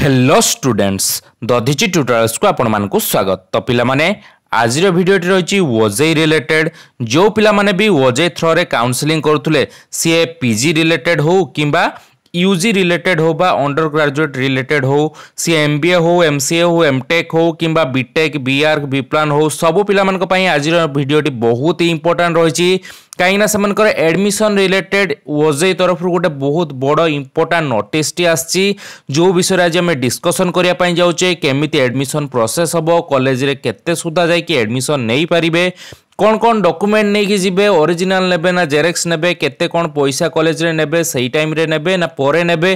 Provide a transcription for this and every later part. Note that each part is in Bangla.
हेलो स्टूडेंट्स द धिचि ट्यूटोरियल्स को आपण मानक स्वागत तो पिला आज भिडटी रही ओजे रिलेटेड जो पिला माने भी ओजे थ्रो रे काउंसलिंग करुले सी पिजी रिलेटेड हो किंबा यूजी रिलेटेड हो बा अंडर ग्राजुएट रिलेटेड हो सी एम बी ए हो एम सी ए हो एम टेक् हो कि बीटेक् बीआर बीप्लान हो सब पाई आज भिडटी बहुत ही इंपोर्टां रही कहीं एडमिशन रिलेटेड ओजे तरफ गोटे बहुत बड़ इंपोर्टां नोटिसटी आो विषय आज आम डिस्कसन करवाई जाऊे केमी एडमिशन प्रोसेस हम कलेज केुद्धा जाकि एडमिशन नहीं पारे কোন কোন ডকুমেন্ট নেইকি যাবে অরিজিনাল নেবে না জেরক্স নেবে কেতে কোন পয়সা কলেজরে নেবে সেই টাইমরে নেবে না পরে নেবে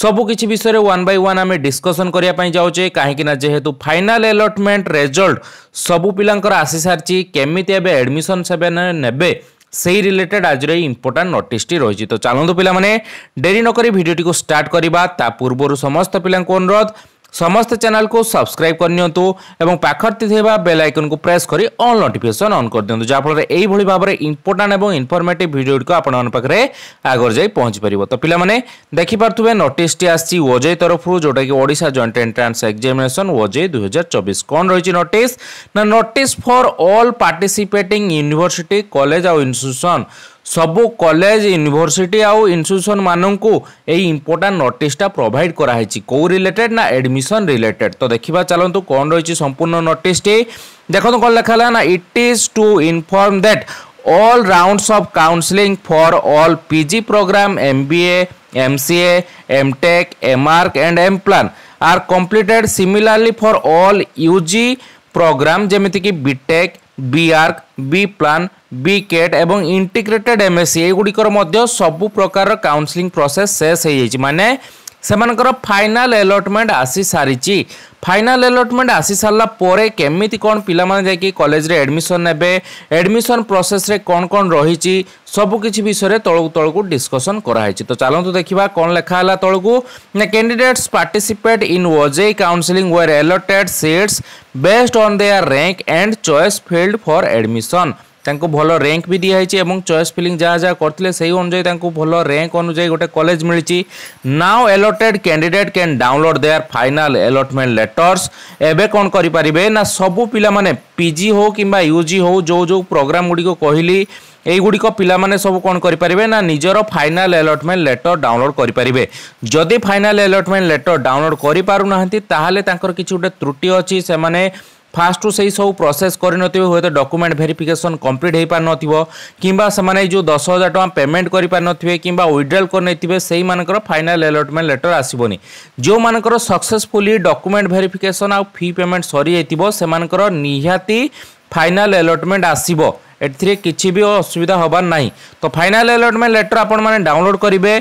সবু কিছু বিষয়ে ওয়ান বাই ওয়ান আমি ডিসকসন করা যাওছে কাহিঁকি না যেহেতু ফাইনাল এলটমেন্ট রেজল্ট সবু পিলাঙ্কর আসি সারিছি কেমিতি এবে এডমিশন সেমানে নেবে সেই রিলেটেড আজর এই ইম্পর্টাট নোটিসটি রয়েছে তো চালু পিলা মানে ডেরি নকরি ভিডিওটি স্টার্ট করা তা পূর্বর সমস্ত পিলা অনুরোধ ସମସ୍ତେ ଚ୍ୟାନେଲକୁ ସବସ୍କ୍ରାଇବ୍ କରିନିଅନ୍ତୁ ଏବଂ ପାଖରେ ଥିବା ବେଲ୍ ଆଇକନ୍କୁ ପ୍ରେସ୍ କରି ଅଲ୍ ନୋଟିଫିକେସନ୍ ଅନ୍ କରିଦିଅନ୍ତୁ ଯାହାଫଳରେ ଏଇଭଳି ଭାବରେ ଇମ୍ପୋର୍ଟାଣ୍ଟ ଏବଂ ଇନଫର୍ମେଟିଭ୍ ଭିଡ଼ିଓଗୁଡ଼ିକ ଆପଣମାନଙ୍କ ପାଖରେ ଆଗରେ ଯାଇ ପହଞ୍ଚିପାରିବ ତ ପିଲାମାନେ ଦେଖିପାରୁଥିବେ ନୋଟିସ୍ଟି ଆସିଛି ଓଜେଇ ତରଫରୁ ଯେଉଁଟାକି Odisha joint entrance examination OJEE ଦୁଇହଜାର ଚବିଶ କ'ଣ ରହିଛି ନୋଟିସ୍ ନା notice for all participating university college ଆଉ ଇନଷ୍ଟିଟ୍ୟୁସନ୍ ସବୁ କଲେଜ ୟୁନିଭର୍ସିଟି ଆଉ ଇନଷ୍ଟିଚ୍ୟୁସନ୍ ମାନଙ୍କୁ ଏହି ଇମ୍ପୋର୍ଟାଣ୍ଟ ନୋଟିସ୍ଟା ପ୍ରୋଭାଇଡ଼ କରାହେଇଛି କେଉଁ ରିଲେଟେଡ୍ ନା ଆଡ଼ମିସନ୍ ରିଲେଟେଡ୍ ତ ଦେଖିବା ଚାଲନ୍ତୁ କ'ଣ ରହିଛି ସମ୍ପୂର୍ଣ୍ଣ ନୋଟିସ୍ଟି ଦେଖନ୍ତୁ କ'ଣ ଲେଖା ହେଲା ନା it is to inform that all rounds of counseling for all PG program MBA, MCA, MTech, MArc and MPlan are completed similarly for all UG program जेमिति कि BTech, BArc, BPlan, বিকেট এবং ইন্টিগ্রেটেড এমএসসি এইগুড়ির মধ্যে সবু প্রকার কাউন্সেলিং প্রসেস শেষ হয়ে যাই মানে সেমানকর ফাইনাল এলটমেন্ট আসি সারিছি ফাইনাল এলটমেন্ট আসি সারা পরে কেমিতি কোন পিলা মানে যাকি কলেজরে এডমিশন নেবে এডমিশন প্রসেসরে কোন কোন রহিছি সবু কিছু বিষয়ে তলকু তলকু ডিসকসন করা হয়েছে তো চালন্তু দেখিবা কোন লেখা হলা তলকু না candidates participate in OJEE counselling were allotted seats based on their rank and choice filled for admission ତାଙ୍କୁ ଭଲ ର୍ୟାଙ୍କ ବି ଦିଆହେଇଛି ଏବଂ ଚଏସ୍ ଫିଲିଂ ଯାହା ଯାହା କରିଥିଲେ ସେହି ଅନୁଯାୟୀ ତାଙ୍କୁ ଭଲ ର୍ୟାଙ୍କ ଅନୁଯାୟୀ ଗୋଟେ କଲେଜ ମିଳିଛି now allotted candidate can download their final allotment letters ଏବେ କ'ଣ କରିପାରିବେ ନା ସବୁ ପିଲାମାନେ ପିଜି ହେଉ କିମ୍ବା ୟୁଜି ହେଉ ଯେଉଁ ଯେଉଁ ପ୍ରୋଗ୍ରାମ୍ ଗୁଡ଼ିକ କହିଲି এইগুড়িক পিলামানে সবু কোণ করে পারে না নিজের ফাইনাল এলটমেন্ট লেটর ডাউনলোড করে পারে যদি ফাইনাল এলটমেন্ট লেটর ডাউনলোড করে পু না তাহলে তাঁর কিছু গোটে ত্রুটি অনেক ફાસ્ટુ ସେହି ସବୁ પ્રોસેસ କରିନଥିବେ ହୁଏତ ଡକୁମେଣ୍ଟ ଭେରିଫିକେସନ୍ କମ୍ପ୍ଲିଟ୍ ହୋଇପାରିନଥିବ କିମ୍ବା ସେମାନେ ଯେଉଁ ଦଶ ହଜାର ଟଙ୍କା ପେମେଣ୍ଟ କରିପାରିନଥିବେ କିମ୍ବା ୱିଡ୍ରଲ୍ କରିନେଇଥିବେ ସେଇମାନଙ୍କର ଫାଇନାଲ୍ ଆଲଟମେଣ୍ଟ ଲେଟର୍ ଆସିବନି ଯେଉଁମାନଙ୍କର ସକ୍ସେସଫୁଲି ଡକୁମେଣ୍ଟ ଭେରିଫିକେସନ୍ ଆଉ ଫି ପେମେଣ୍ଟ ସରିଯାଇଥିବ ସେମାନଙ୍କର ନିହାତି ଫାଇନାଲ୍ ଆଲଟମେଣ୍ଟ ଆସିବ ଏଥିରେ କିଛି ବି ଅସୁବିଧା ହେବାର ନାହିଁ ତ ଫାଇନାଲ୍ ଆଲଟମେଣ୍ଟ ଲେଟର୍ ଆପଣମାନେ ଡାଉନଲୋଡ଼୍ କରିବେ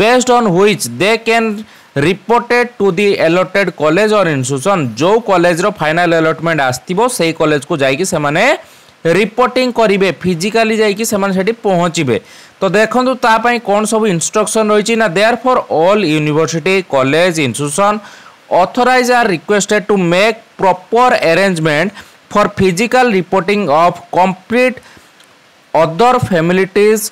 based on which they can reported to the allotted college or institution ଯେଉଁ କଲେଜର ଫାଇନାଲ୍ ଏଲୋଟମେଣ୍ଟ ଆସିଥିବ ସେଇ କଲେଜକୁ ଯାଇକି ସେମାନେ ରିପୋର୍ଟିଂ କରିବେ ଫିଜିକାଲି ଯାଇକି ସେମାନେ ସେଠି ପହଞ୍ଚିବେ ତ ଦେଖନ୍ତୁ ତା ପାଇଁ କ'ଣ ସବୁ ଇନଷ୍ଟ୍ରକ୍ସନ୍ ରହିଛି ନା therefore all university college institution authorise are requested to make proper arrangement for physical reporting of complete other facilities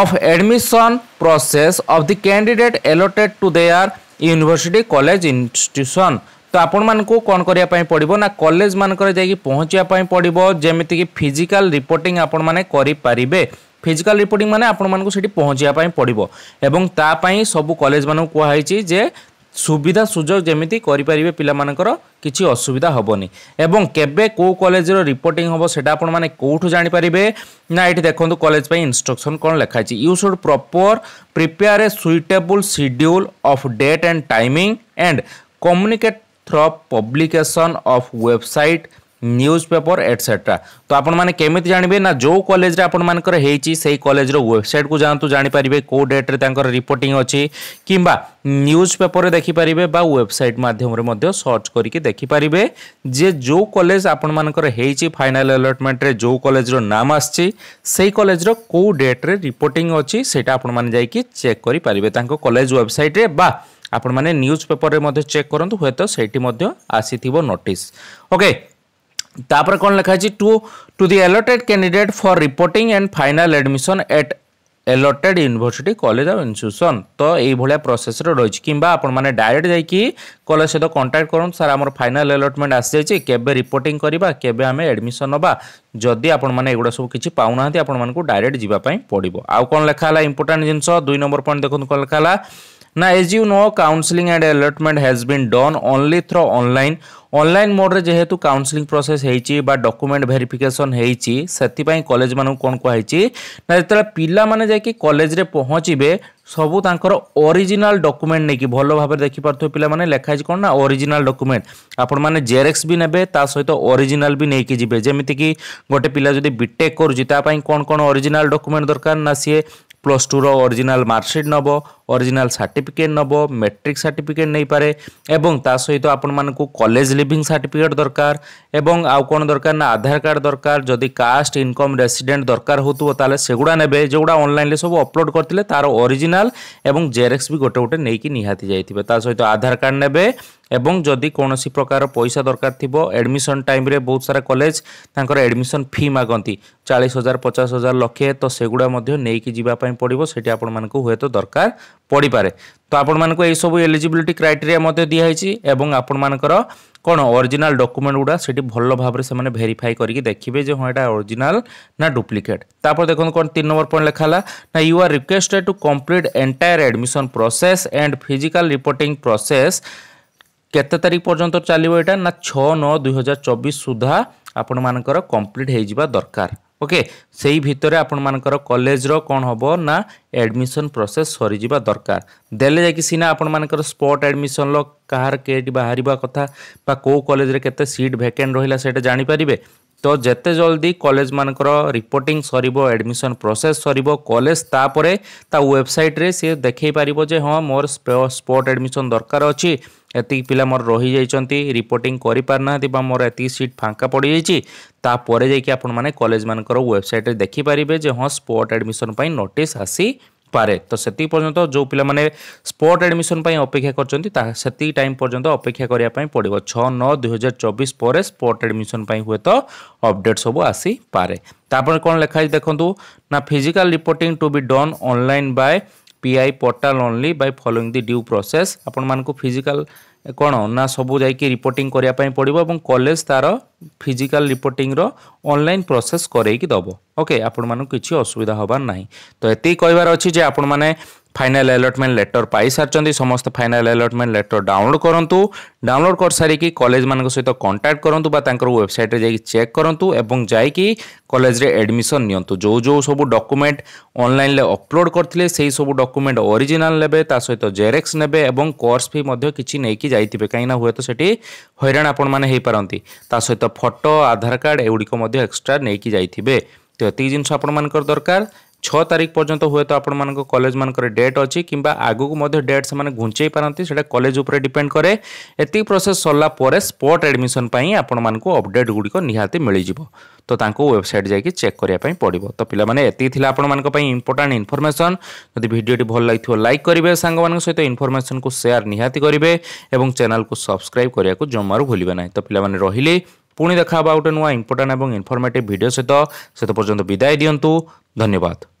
of admission process of the candidate allotted to their university college institution ତ ଆପଣମାନଙ୍କୁ କ'ଣ କରିବା ପାଇଁ ପଡ଼ିବ ନା କଲେଜ ମାନଙ୍କରେ ଯାଇକି ପହଞ୍ଚିବା ପାଇଁ ପଡ଼ିବ ଯେମିତିକି ଫିଜିକାଲ ରିପୋର୍ଟିଂ ଆପଣମାନେ କରିପାରିବେ ফিজিক্যাল রিপোর্টিং মানে আপনার সেটি পৌঁছাইয়া পড়ব এবং তাপাই সবু কলেজ মানুষ কুহযাই যে ସୁବିଧା ସୁଯୋଗ ଯେମିତି କରିପାରିବେ ପିଲାମାନଙ୍କର କିଛି ଅସୁବିଧା ହେବନି ଏବଂ କେବେ କେଉଁ କଲେଜର ରିପୋର୍ଟିଂ ହେବ ସେଇଟା ଆପଣମାନେ କେଉଁଠୁ ଜାଣିପାରିବେ ନା ଏଠି ଦେଖନ୍ତୁ କଲେଜ ପାଇଁ ଇନଷ୍ଟ୍ରକ୍ସନ୍ କ'ଣ ଲେଖାହେଇଛି you should proper prepare a suitable schedule of date and timing and communicate through publication of website newspaper etcetera तो आपत केमी जानवे ना जो कलेज आपर से वेबसाइट को जातु जापर कौ डेट्रे रिपोर्टिंग अच्छी कि न्यूज पेपर देखिपारे वेबसाइट मध्यम सर्च करके देखिपारे जे जो कलेज आपर फाइनाल अलटमेंट्रे जो कलेजर नाम आई कलेजर कौ डेट्रे रिपोर्टिंग अच्छी से चेक करेंगे कलेज वेबसाइट्रे बा ଆପଣମାନେ ନ୍ୟୁଜ୍ ପେପରରେ ମଧ୍ୟ ଚେକ୍ କରନ୍ତୁ ହୁଏତ ସେଇଠି ମଧ୍ୟ ଆସିଥିବ ନୋଟିସ୍ তারপরে কোন লেখা আছে to to the allotted candidate for reporting and final admission at allotted university college আউ ইনস্টিট্যুসন তো এইভাবে প্রসেসরে রয়েছে কিংবা আপনার ডাইরেক্ট যাই কলেজ সহ কন্টাক্ট করুন স্যার আমার ফাইনাল এলটমেন্ট আসিযাই কেবে রিপোর্টিং করা কেবে আমি আডমিশন নবা যদি আপনার এগুলা সব কিছু পাও না আপনার ডাইরেক্ট যাওয়া পড়ব আউ কোণ লেখা হল ইম্পর্টাট জিনিস দুই নম্বর পয়েন্ট দেখুন কোণ লেখা হল Now as you know counseling and allotment has been done only through online online মোড্রে যেহেতু কাউন্সেলিং প্রসেস হয়েছি বা ডকুমেন্ট ভেরিফিকেসন হয়েছি সেপাই কলেজ মানুষ কোণ কুহাইছি না যেতবে পিলা মানে যাই কলেজে পৌঁছবে সবু তাঁর অরিজিনাল ডকুমেন্ট নেই ভালো ভাবে দেখিপারে পিলা মানে লেখা হয়েছে কোণ না অরিজিনাল ডকুমেন্ট আপন মানে জেরেক্স বি নেবে তা সহিত অরিজিনাল বি নেই যাবে যেমিকি গোটে পিলা যদি বিটেক করুছি তাপাই কোণ কোণ অরিজিনাল ডকুমেন্ট দরকার না সি প্লস টুর অরিজিনাল মার্কশিট নেব অরিজিনাল সার্টিফিকেট নেব মেট্রিক সার্টিফিকেট নেইপারে এবং তা সহিত আপনার কলেজ লিভিং সার্টিফিকেট দরকার এবং আউ কোণ দরকার না আধার কার্ড দরকার যদি কাস্ট ইনকম রেসিডেন্ট দরকার হোথ তাহলে সেগুড়া নেবে যেগুড়া অনলাইনে সব অপলোড করলে তার অরিজিনাল এবং জেরেক্স বি গোটে গোটে নেইকি নিহাতি যাইবে তা সহিত আধার কার্ড নেবে এবং যদি কৌশি প্রকার পয়সা দরকার থাকবে এডমিশন টাইমে বহু সারা কলেজ তাঁর এডমিশন ফি মাগতি চাশ হাজার পচাশ হাজার লক্ষে তো সেগুড়া নেই যাওয়া পড়ব সেটি আপনার হুয়েত দরকার পড়িপারে তো আপনার এইসব এলিজিবিলিটি ক্রাইটেরিয়া মধ্যে দিয়া হয়েছি এবং আপনার কোণ অরিজিনাল ডকুমেন্ট গুড়া সেটি ভালো ভাবে সে ভেরিফাই করি দেখবে যে হ্যাঁ এটা অরিজিনাল না ডুপ্লিকেট তারপর দেখুন কোণ তিন নম্বর পয়েন্ট লেখা হল না you are requested to complete entire admission process and physical reporting process কেতে তারিখ পর্যন্ত চালিব এটা না ছ ন দুই হাজার চবিশ সুদ্ধা ଆପଣମାନଙ୍କର କମ୍ପ୍ଲିଟ୍ ହୋଇଯିବା ଦରକାର ওকে সেই ভিতরে ଆପଣମାନଙ୍କର କଲେଜର କ'ଣ ହେବ ନା ଆଡ଼ମିସନ୍ ପ୍ରୋସେସ୍ ସରିଯିବା ଦରକାର ଦେଲେ ଯାଇକି ସିନା ଆପଣମାନଙ୍କର ସ୍ପଟ୍ ଆଡ଼ମିସନ୍ର କାହାର କେଟି ବାହାରିବା କଥା ବା କେଉଁ କଲେଜରେ କେତେ ସିଟ୍ ଭେକେଣ୍ଟ ରହିଲା ସେଇଟା ଜାଣିପାରିବେ ତ ଯେତେ ଜଲ୍ଦି କଲେଜମାନଙ୍କର ରିପୋର୍ଟିଂ ସରିବ ଆଡ଼ମିସନ୍ ପ୍ରୋସେସ୍ ସରିବ କଲେଜ ତାପରେ ତା ୱେବସାଇଟ୍ରେ ସିଏ ଦେଖାଇ ପାରିବ ଯେ ହଁ ମୋର ସ୍ପଟ୍ ଆଡ଼ମିସନ୍ ଦରକାର ଅଛି ଏତିକି ପିଲା ମୋର ରହିଯାଇଛନ୍ତି ରିପୋର୍ଟିଂ କରିପାରୁନାହାନ୍ତି ବା ମୋର ଏତିକି ସିଟ୍ ଫାଙ୍କା ପଡ଼ିଯାଇଛି ତାପରେ ଯାଇକି ଆପଣମାନେ କଲେଜମାନଙ୍କର ୱେବସାଇଟ୍ରେ ଦେଖିପାରିବେ ଯେ ହଁ ସ୍ପଟ୍ ଆଡ଼ମିସନ୍ ପାଇଁ ନୋଟିସ୍ ଆସି পারে তো সেটি পর্যন্ত যে পিলা মানে স্পট এডমিশন পাই অপেক্ষা করছেন তা সেটি টাইম পর্যন্ত অপেক্ষা করা পড়ব ছ ন দুই হাজার চবিশ পরে স্পট এডমিশন পাই তো অপডেট সব আসি পারে তারপরে কোণ লেখা আছে দেখুন না physical reporting to be done online by P I portal only by following the due process আপনার ফিজিক্যাল କ'ଣ ନା ସବୁ ଯାଇକି ରିପୋର୍ଟିଂ କରିବା ପାଇଁ ପଡ଼ିବ ଏବଂ କଲେଜ ତା'ର ଫିଜିକାଲ ରିପୋର୍ଟିଂର ଅନଲାଇନ୍ ପ୍ରୋସେସ୍ କରେଇକି ଦେବ ଓକେ ଆପଣମାନଙ୍କୁ କିଛି ଅସୁବିଧା ହେବାର ନାହିଁ ତ ଏତିକି କହିବାର ଅଛି ଯେ ଆପଣମାନେ ফাইনাল ଆଲଟମେଣ୍ଟ ଲେଟର ପାଇସାରିଛନ୍ତି ସମସ୍ତେ ଫାଇନାଲ୍ ଆଲଟମେଣ୍ଟ ଲେଟର ଡାଉନଲୋଡ଼ କରନ୍ତୁ ଡାଉନଲୋଡ଼ କରିସାରିକି କଲେଜମାନଙ୍କ ସହିତ କଣ୍ଟାକ୍ଟ କରନ୍ତୁ ବା ତାଙ୍କର ୱେବସାଇଟ୍ରେ ଯାଇକି ଚେକ୍ କରନ୍ତୁ ଏବଂ ଯାଇକି କଲେଜରେ ଆଡ଼ମିସନ୍ ନିଅନ୍ତୁ ଯେଉଁ ଯେଉଁ ସବୁ ଡକୁମେଣ୍ଟ ଅନଲାଇନ୍ରେ ଅପଲୋଡ଼ କରିଥିଲେ ସେଇ ସବୁ ଡକୁମେଣ୍ଟ ଅରିଜିନାଲ୍ ନେବେ ତା ସହିତ ଜେରେକ୍ସ ନେବେ ଏବଂ କୋର୍ସ ଫି ମଧ୍ୟ କିଛି ନେଇକି ଯାଇଥିବେ କାହିଁକିନା ହୁଏତ ସେଠି ହଇରାଣ ଆପଣମାନେ ହୋଇପାରନ୍ତି ତା ସହିତ ଫଟୋ ଆଧାର କାର୍ଡ଼ ଏଗୁଡ଼ିକ ମଧ୍ୟ ଏକ୍ସଟ୍ରା ନେଇକି ଯାଇଥିବେ ତ ଏତିକି ଜିନିଷ ଆପଣମାନଙ୍କର ଦରକାର ଛଅ ତାରିଖ ପର୍ଯ୍ୟନ୍ତ ହୁଏତ ଆପଣମାନଙ୍କ କଲେଜମାନଙ୍କର ଡେଟ୍ ଅଛି କିମ୍ବା ଆଗକୁ ମଧ୍ୟ ଡେଟ୍ ସେମାନେ ଘୁଞ୍ଚେଇ ପାରନ୍ତି ସେଇଟା କଲେଜ ଉପରେ ଡିପେଣ୍ଡ କରେ ଏତିକି ପ୍ରୋସେସ୍ ସରିଲା ପରେ ସ୍ପଟ୍ ଆଡ଼ମିସନ୍ ପାଇଁ ଆପଣମାନଙ୍କୁ ଅପଡ଼େଟ୍ ଗୁଡ଼ିକ ନିହାତି ମିଳିଯିବ ତ ତାଙ୍କୁ ୱେବସାଇଟ୍ ଯାଇକି ଚେକ୍ କରିବା ପାଇଁ ପଡ଼ିବ ତ ପିଲାମାନେ ଏତିକି ଥିଲା ଆପଣମାନଙ୍କ ପାଇଁ ଇମ୍ପୋର୍ଟାଣ୍ଟ ଇନଫର୍ମେସନ୍ ଯଦି ଭିଡ଼ିଓଟି ଭଲ ଲାଗିଥିବ ଲାଇକ୍ କରିବେ ସାଙ୍ଗମାନଙ୍କ ସହିତ ଇନଫର୍ମେସନ୍କୁ ସେୟାର ନିହାତି କରିବେ ଏବଂ ଚ୍ୟାନେଲ୍କୁ ସବସ୍କ୍ରାଇବ୍ କରିବାକୁ ଜମାରୁ ଭୁଲିବେ ନାହିଁ ତ ପିଲାମାନେ ରହିଲି ପୁଣି ଦେଖା ହେବା ଗୋଟେ ନୂଆ ଇମ୍ପୋର୍ଟାଣ୍ଟ ଏବଂ ଇନଫର୍ମେଟିଭ୍ ଭିଡ଼ିଓ ସହିତ ସେତେ ପର୍ଯ୍ୟନ୍ତ ବିଦାୟ ଦିଅନ୍ତୁ ଧନ୍ୟବାଦ